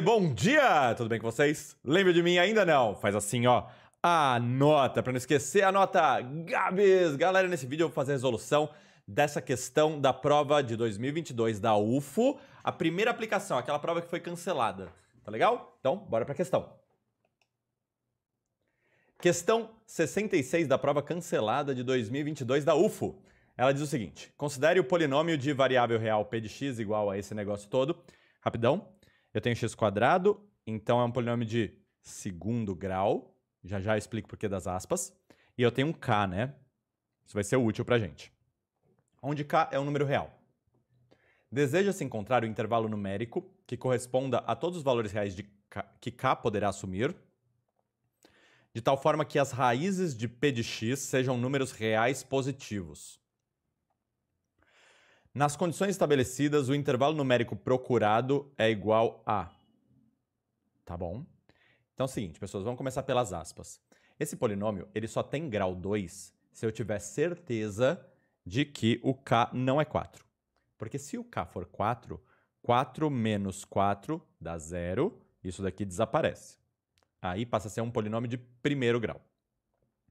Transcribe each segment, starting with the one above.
bom dia! Tudo bem com vocês? Lembra de mim ainda não? Faz assim, ó. Anota, para não esquecer, anota Gabs! Galera, nesse vídeo eu vou fazer a resolução dessa questão da prova de 2022 da UFO, a primeira aplicação, aquela prova que foi cancelada. Tá legal? Então, bora pra questão. Questão 66 da prova cancelada de 2022 da UFO. Ela diz o seguinte: considere o polinômio de variável real p de x igual a esse negócio todo. Rapidão. Eu tenho x quadrado, então é um polinômio de segundo grau. Já já explico por que das aspas. E eu tenho um k, né? Isso vai ser útil para gente. Onde k é um número real. Deseja-se encontrar o intervalo numérico que corresponda a todos os valores reais de k, que k poderá assumir, de tal forma que as raízes de p de x sejam números reais positivos. Nas condições estabelecidas, o intervalo numérico procurado é igual a. Tá bom? Então é o seguinte, pessoas, vamos começar pelas aspas. Esse polinômio, ele só tem grau 2 se eu tiver certeza de que o k não é 4. Porque se o k for 4, 4 menos 4 dá zero, isso daqui desaparece. Aí passa a ser um polinômio de primeiro grau.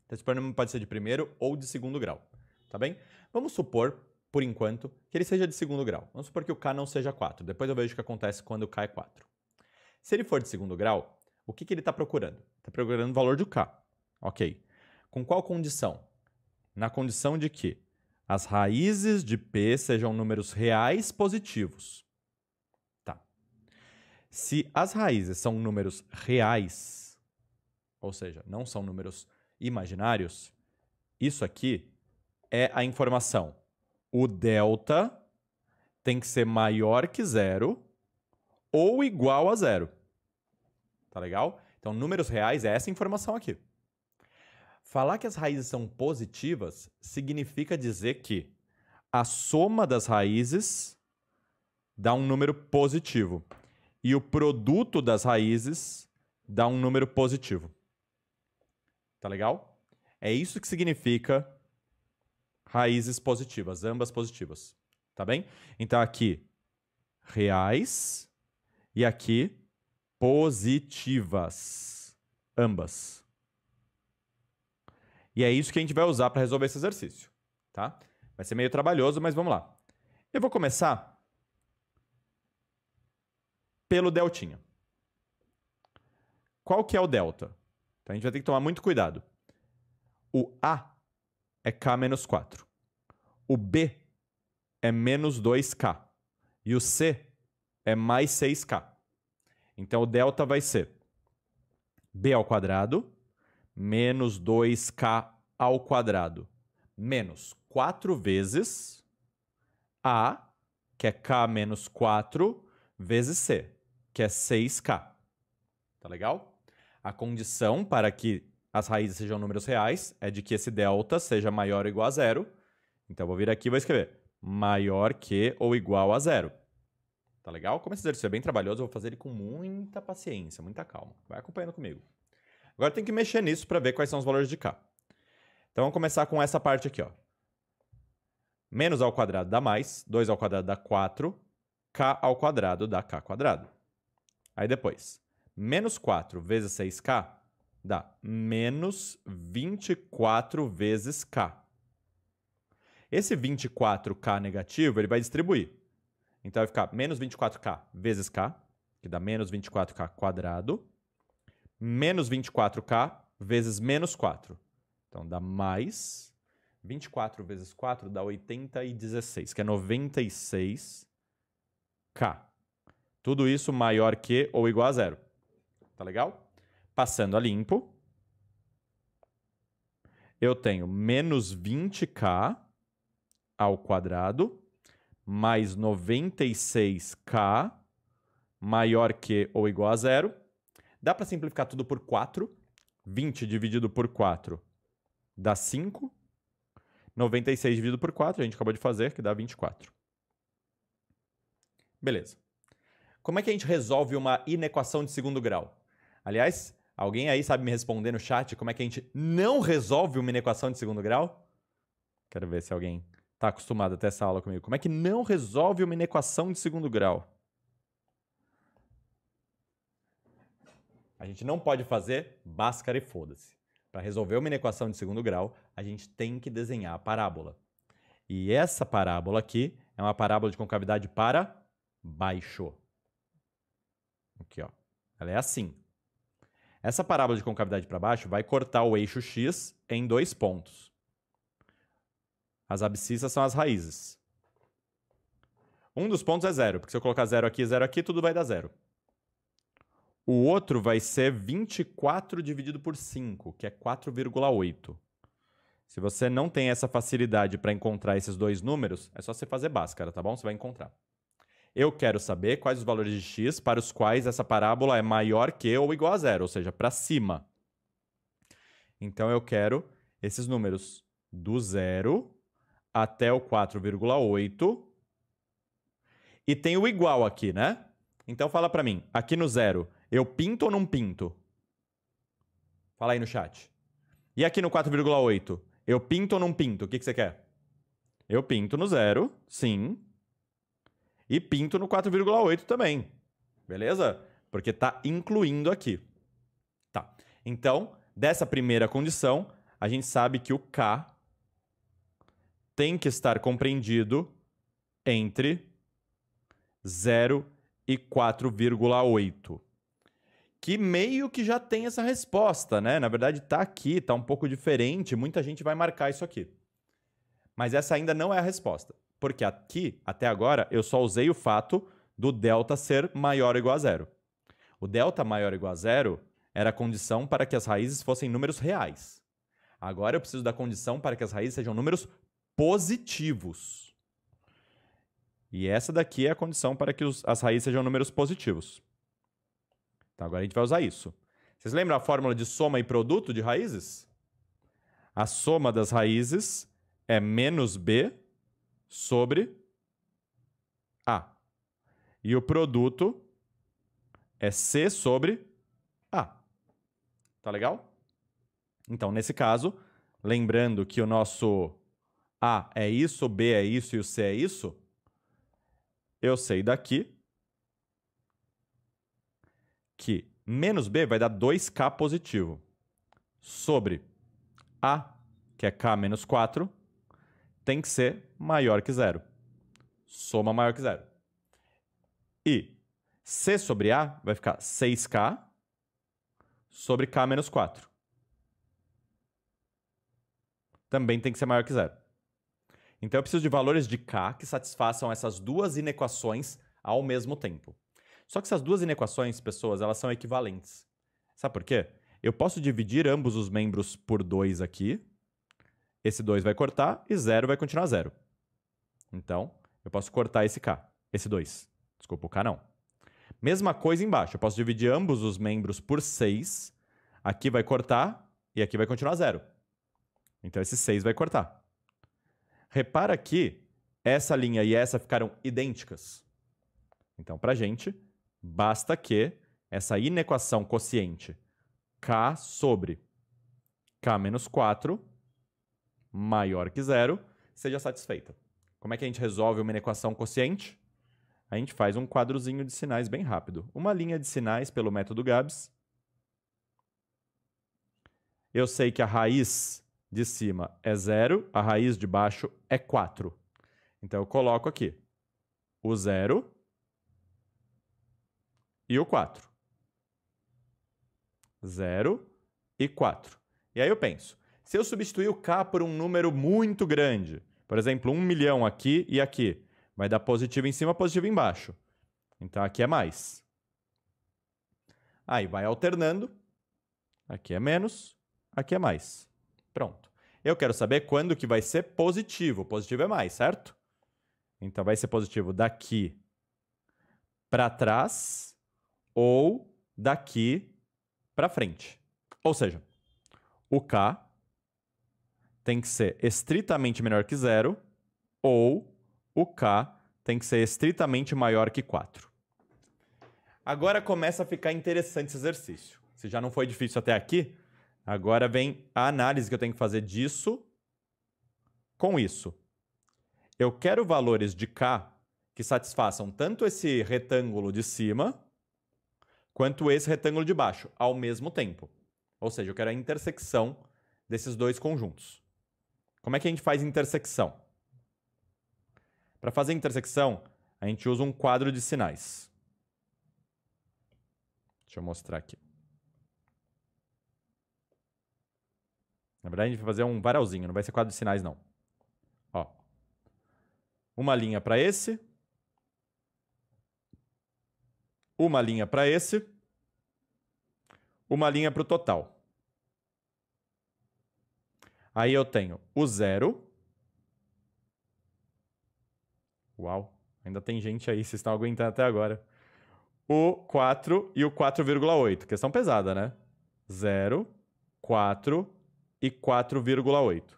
Então, esse polinômio pode ser de primeiro ou de segundo grau, tá bem? Vamos supor, por enquanto, que ele seja de segundo grau. Vamos supor que o K não seja 4. Depois eu vejo o que acontece quando o K é 4. Se ele for de segundo grau, o que, que ele está procurando? Está procurando o valor de K. Ok. Com qual condição? Na condição de que as raízes de P sejam números reais positivos. Tá. Se as raízes são números reais, ou seja, não são números imaginários, isso aqui é a informação o delta tem que ser maior que zero ou igual a zero. Tá legal? Então, números reais é essa informação aqui. Falar que as raízes são positivas significa dizer que a soma das raízes dá um número positivo e o produto das raízes dá um número positivo. Tá legal? É isso que significa raízes positivas, ambas positivas. Tá bem? Então aqui, reais e aqui, positivas. Ambas. E é isso que a gente vai usar para resolver esse exercício. Tá? Vai ser meio trabalhoso, mas vamos lá. Eu vou começar pelo deltinha. Qual que é o delta? Então a gente vai ter que tomar muito cuidado. O A é K menos 4. O B é menos 2K. E o C é mais 6K. Então o delta vai ser B ao quadrado menos 2K ao quadrado menos 4 vezes A, que é K menos 4, vezes C, que é 6K. Tá legal? A condição para que as raízes sejam números reais, é de que esse delta seja maior ou igual a zero. Então, eu vou vir aqui e vou escrever maior que ou igual a zero. Tá legal? Como esse exercício é bem trabalhoso, eu vou fazer ele com muita paciência, muita calma. Vai acompanhando comigo. Agora tem que mexer nisso para ver quais são os valores de k. Então, vamos começar com essa parte aqui. Ó. Menos ao quadrado dá mais, 2 ao quadrado dá 4, k ao quadrado dá k quadrado. Aí depois, menos 4 vezes 6k dá menos 24 vezes K. Esse 24K negativo, ele vai distribuir. Então vai ficar menos 24K vezes K, que dá menos 24K quadrado, menos 24K vezes menos 4. Então dá mais 24 vezes 4 dá 80 que é 96K. Tudo isso maior que ou igual a zero. Tá legal? Passando a limpo, eu tenho menos 20k ao quadrado mais 96k maior que ou igual a zero. Dá para simplificar tudo por 4. 20 dividido por 4 dá 5. 96 dividido por 4, a gente acabou de fazer, que dá 24. Beleza. Como é que a gente resolve uma inequação de segundo grau? Aliás, Alguém aí sabe me responder no chat como é que a gente não resolve uma inequação de segundo grau? Quero ver se alguém está acostumado até essa aula comigo. Como é que não resolve uma inequação de segundo grau? A gente não pode fazer báscara e foda-se. Para resolver uma inequação de segundo grau, a gente tem que desenhar a parábola. E essa parábola aqui é uma parábola de concavidade para baixo. Aqui, ó. Ela é assim. Essa parábola de concavidade para baixo vai cortar o eixo x em dois pontos. As abscissas são as raízes. Um dos pontos é zero, porque se eu colocar zero aqui e zero aqui, tudo vai dar zero. O outro vai ser 24 dividido por 5, que é 4,8. Se você não tem essa facilidade para encontrar esses dois números, é só você fazer Bhaskara, tá bom? Você vai encontrar eu quero saber quais os valores de x para os quais essa parábola é maior que ou igual a zero, ou seja, para cima. Então eu quero esses números do zero até o 4,8 e tem o igual aqui, né? Então fala para mim, aqui no zero, eu pinto ou não pinto? Fala aí no chat. E aqui no 4,8, eu pinto ou não pinto? O que, que você quer? Eu pinto no zero, sim. E Pinto no 4,8 também. Beleza? Porque está incluindo aqui. Tá. Então, dessa primeira condição, a gente sabe que o K tem que estar compreendido entre 0 e 4,8. Que meio que já tem essa resposta, né? Na verdade, está aqui, está um pouco diferente, muita gente vai marcar isso aqui. Mas essa ainda não é a resposta. Porque aqui, até agora, eu só usei o fato do delta ser maior ou igual a zero. O delta maior ou igual a zero era a condição para que as raízes fossem números reais. Agora eu preciso da condição para que as raízes sejam números positivos. E essa daqui é a condição para que os, as raízes sejam números positivos. Então agora a gente vai usar isso. Vocês lembram a fórmula de soma e produto de raízes? A soma das raízes é menos b sobre A. E o produto é C sobre A. Tá legal? Então, nesse caso, lembrando que o nosso A é isso, B é isso e o C é isso, eu sei daqui que menos B vai dar 2K positivo sobre A, que é K menos 4, tem que ser maior que zero. Soma maior que zero. E C sobre A vai ficar 6K sobre K menos 4. Também tem que ser maior que zero. Então eu preciso de valores de K que satisfaçam essas duas inequações ao mesmo tempo. Só que essas duas inequações, pessoas, elas são equivalentes. Sabe por quê? Eu posso dividir ambos os membros por 2 aqui, esse 2 vai cortar e 0 vai continuar 0. Então, eu posso cortar esse K, esse 2. Desculpa, o K não. Mesma coisa embaixo. Eu posso dividir ambos os membros por 6. Aqui vai cortar e aqui vai continuar 0. Então, esse 6 vai cortar. Repara que essa linha e essa ficaram idênticas. Então, para a gente, basta que essa inequação quociente k sobre k menos 4 maior que zero seja satisfeita. Como é que a gente resolve uma inequação quociente? A gente faz um quadrozinho de sinais bem rápido. Uma linha de sinais pelo método Gabs. Eu sei que a raiz de cima é zero, a raiz de baixo é 4. Então eu coloco aqui o zero e o 4. 0 e 4. E aí eu penso, se eu substituir o K por um número muito grande, por exemplo, um milhão aqui e aqui, vai dar positivo em cima, positivo embaixo. Então aqui é mais. Aí vai alternando. Aqui é menos, aqui é mais. Pronto. Eu quero saber quando que vai ser positivo. Positivo é mais, certo? Então vai ser positivo daqui para trás ou daqui para frente. Ou seja, o K tem que ser estritamente menor que zero, ou o k tem que ser estritamente maior que 4. Agora começa a ficar interessante esse exercício. Se já não foi difícil até aqui, agora vem a análise que eu tenho que fazer disso com isso. Eu quero valores de k que satisfaçam tanto esse retângulo de cima quanto esse retângulo de baixo ao mesmo tempo. Ou seja, eu quero a intersecção desses dois conjuntos. Como é que a gente faz intersecção? Para fazer intersecção, a gente usa um quadro de sinais. Deixa eu mostrar aqui. Na verdade, a gente vai fazer um varalzinho, não vai ser quadro de sinais, não. Ó. Uma linha para esse. Uma linha para esse. Uma linha para o total. Aí eu tenho o zero. Uau, ainda tem gente aí, vocês estão aguentando até agora. O 4 e o 4,8. Questão pesada, né? 0, 4 e 4,8.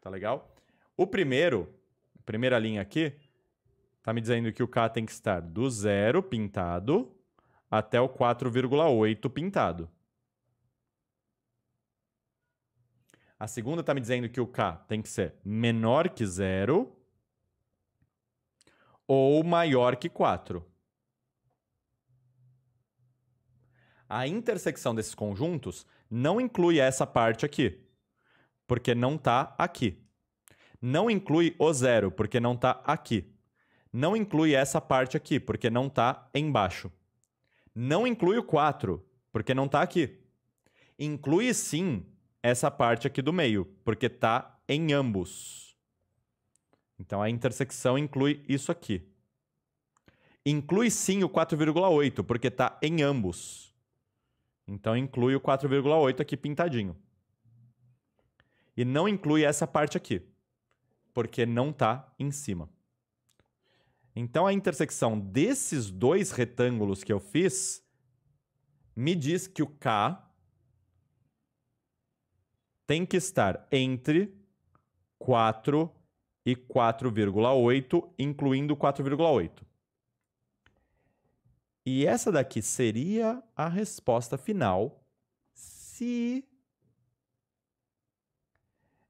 Tá legal? O primeiro, primeira linha aqui, tá me dizendo que o K tem que estar do zero pintado até o 4,8 pintado. A segunda está me dizendo que o K tem que ser menor que zero ou maior que 4. A intersecção desses conjuntos não inclui essa parte aqui, porque não está aqui. Não inclui o zero, porque não está aqui. Não inclui essa parte aqui, porque não está embaixo. Não inclui o 4, porque não está aqui. Inclui sim essa parte aqui do meio, porque tá em ambos. Então a intersecção inclui isso aqui. Inclui sim o 4,8, porque tá em ambos. Então inclui o 4,8 aqui pintadinho. E não inclui essa parte aqui, porque não tá em cima. Então a intersecção desses dois retângulos que eu fiz me diz que o K tem que estar entre 4 e 4,8, incluindo 4,8. E essa daqui seria a resposta final se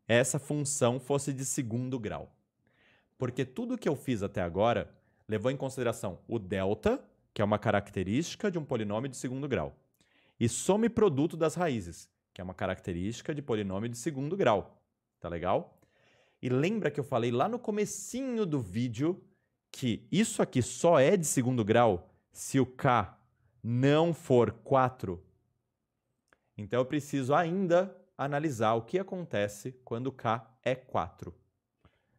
essa função fosse de segundo grau. Porque tudo que eu fiz até agora levou em consideração o delta, que é uma característica de um polinômio de segundo grau, e some produto das raízes, que é uma característica de polinômio de segundo grau. Tá legal? E lembra que eu falei lá no comecinho do vídeo que isso aqui só é de segundo grau se o k não for 4. Então eu preciso ainda analisar o que acontece quando k é 4.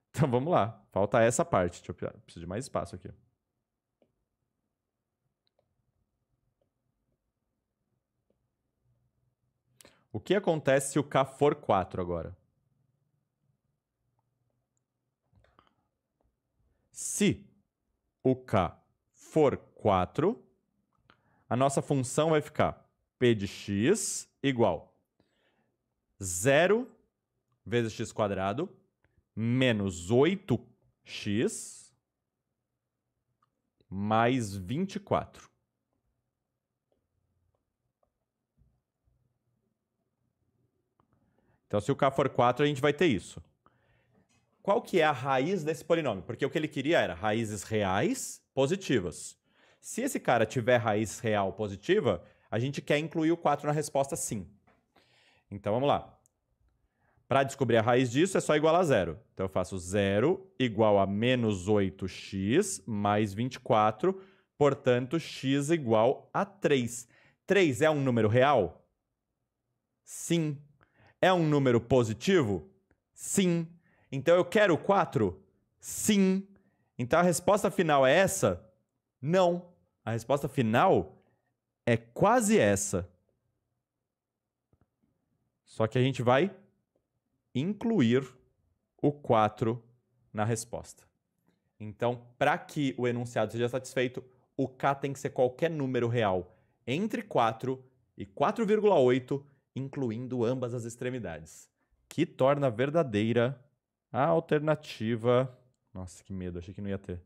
Então vamos lá, falta essa parte. Deixa eu preciso de mais espaço aqui. O que acontece se o K for 4 agora? Se o K for 4, a nossa função vai ficar P de x igual 0 vezes x quadrado menos 8x mais 24. Então, se o k for 4, a gente vai ter isso. Qual que é a raiz desse polinômio? Porque o que ele queria era raízes reais positivas. Se esse cara tiver raiz real positiva, a gente quer incluir o 4 na resposta sim. Então, vamos lá. Para descobrir a raiz disso, é só igual a zero. Então, eu faço zero igual a menos 8x mais 24, portanto, x igual a 3. 3 é um número real? Sim. É um número positivo? Sim. Então eu quero 4? Sim. Então a resposta final é essa? Não. A resposta final é quase essa. Só que a gente vai incluir o 4 na resposta. Então, para que o enunciado seja satisfeito, o K tem que ser qualquer número real entre 4 e 4,8 incluindo ambas as extremidades, que torna verdadeira a alternativa. Nossa, que medo, achei que não ia ter.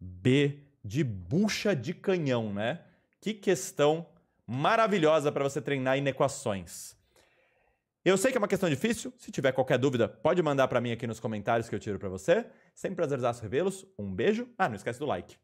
B de bucha de canhão, né? Que questão maravilhosa para você treinar inequações. Eu sei que é uma questão difícil. Se tiver qualquer dúvida, pode mandar para mim aqui nos comentários que eu tiro para você. Sempre prazerzaço revê-los. Um beijo. Ah, não esquece do like.